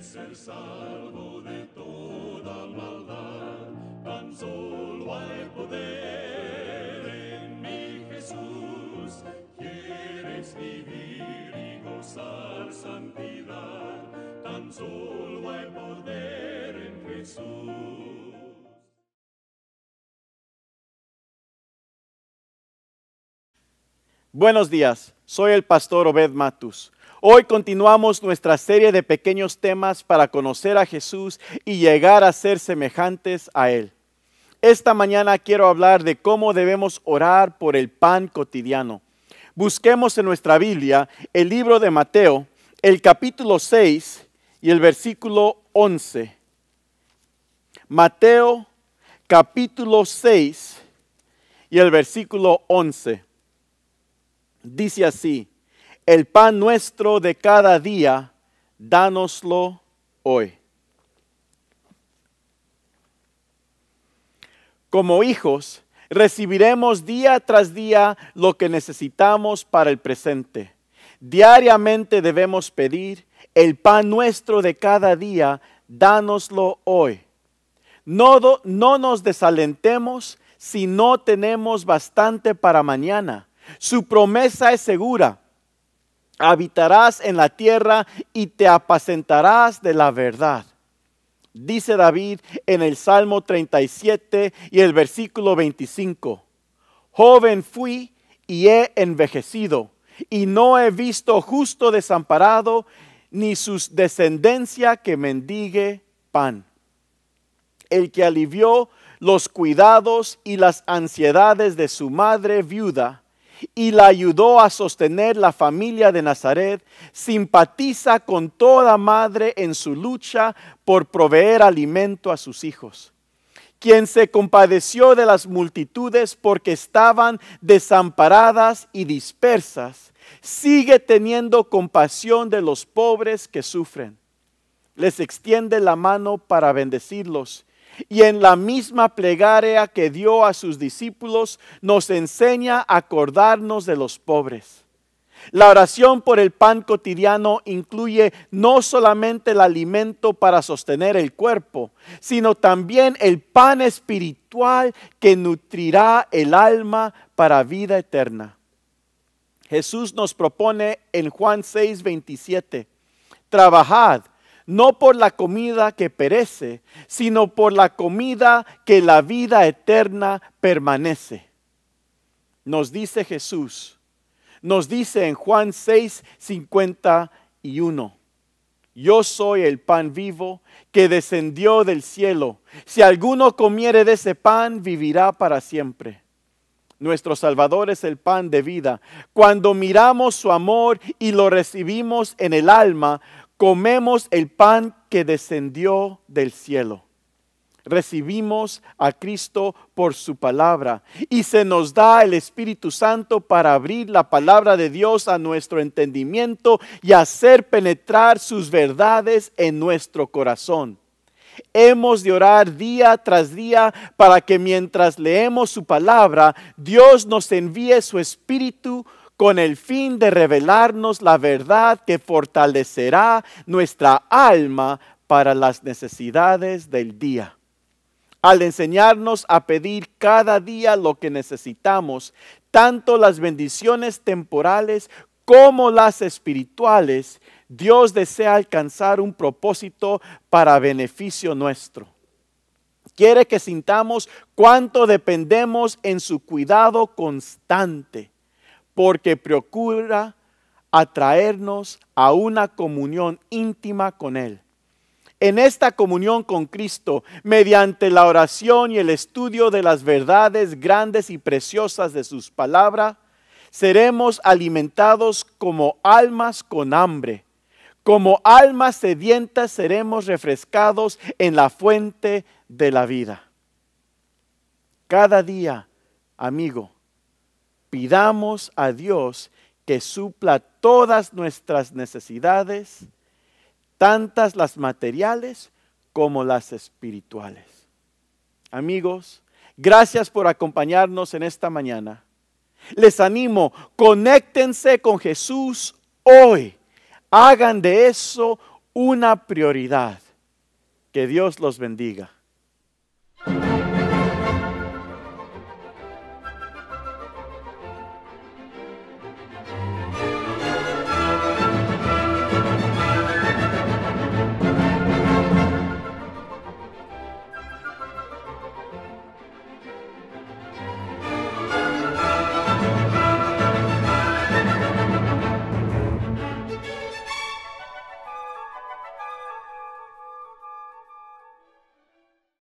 ser salvo de toda maldad, tan solo hay poder en mi Jesús. Quieres vivir y gozar santidad, tan solo hay poder en Jesús. Buenos días, soy el pastor Obed Matus. Hoy continuamos nuestra serie de pequeños temas para conocer a Jesús y llegar a ser semejantes a Él. Esta mañana quiero hablar de cómo debemos orar por el pan cotidiano. Busquemos en nuestra Biblia el libro de Mateo, el capítulo 6 y el versículo 11. Mateo capítulo 6 y el versículo 11. Dice así, el pan nuestro de cada día, dánoslo hoy. Como hijos, recibiremos día tras día lo que necesitamos para el presente. Diariamente debemos pedir el pan nuestro de cada día, dánoslo hoy. No, no nos desalentemos si no tenemos bastante para mañana. Su promesa es segura habitarás en la tierra y te apacentarás de la verdad. Dice David en el Salmo 37 y el versículo 25, joven fui y he envejecido, y no he visto justo desamparado, ni sus descendencia que mendigue pan. El que alivió los cuidados y las ansiedades de su madre viuda, y la ayudó a sostener la familia de Nazaret, simpatiza con toda madre en su lucha por proveer alimento a sus hijos, quien se compadeció de las multitudes porque estaban desamparadas y dispersas, sigue teniendo compasión de los pobres que sufren. Les extiende la mano para bendecirlos y en la misma plegaria que dio a sus discípulos nos enseña a acordarnos de los pobres. La oración por el pan cotidiano incluye no solamente el alimento para sostener el cuerpo, sino también el pan espiritual que nutrirá el alma para vida eterna. Jesús nos propone en Juan 6, trabajad no por la comida que perece, sino por la comida que la vida eterna permanece. Nos dice Jesús, nos dice en Juan 6, 51, yo soy el pan vivo que descendió del cielo. Si alguno comiere de ese pan, vivirá para siempre. Nuestro Salvador es el pan de vida. Cuando miramos su amor y lo recibimos en el alma, comemos el pan que descendió del cielo. Recibimos a Cristo por su palabra y se nos da el Espíritu Santo para abrir la palabra de Dios a nuestro entendimiento y hacer penetrar sus verdades en nuestro corazón. Hemos de orar día tras día para que mientras leemos su palabra, Dios nos envíe su Espíritu con el fin de revelarnos la verdad que fortalecerá nuestra alma para las necesidades del día. Al enseñarnos a pedir cada día lo que necesitamos, tanto las bendiciones temporales como las espirituales, Dios desea alcanzar un propósito para beneficio nuestro. Quiere que sintamos cuánto dependemos en su cuidado constante porque procura atraernos a una comunión íntima con Él. En esta comunión con Cristo, mediante la oración y el estudio de las verdades grandes y preciosas de sus palabras, seremos alimentados como almas con hambre. Como almas sedientas seremos refrescados en la fuente de la vida. Cada día, amigo, pidamos a Dios que supla todas nuestras necesidades, tantas las materiales como las espirituales. Amigos, gracias por acompañarnos en esta mañana. Les animo, conéctense con Jesús hoy. Hagan de eso una prioridad. Que Dios los bendiga.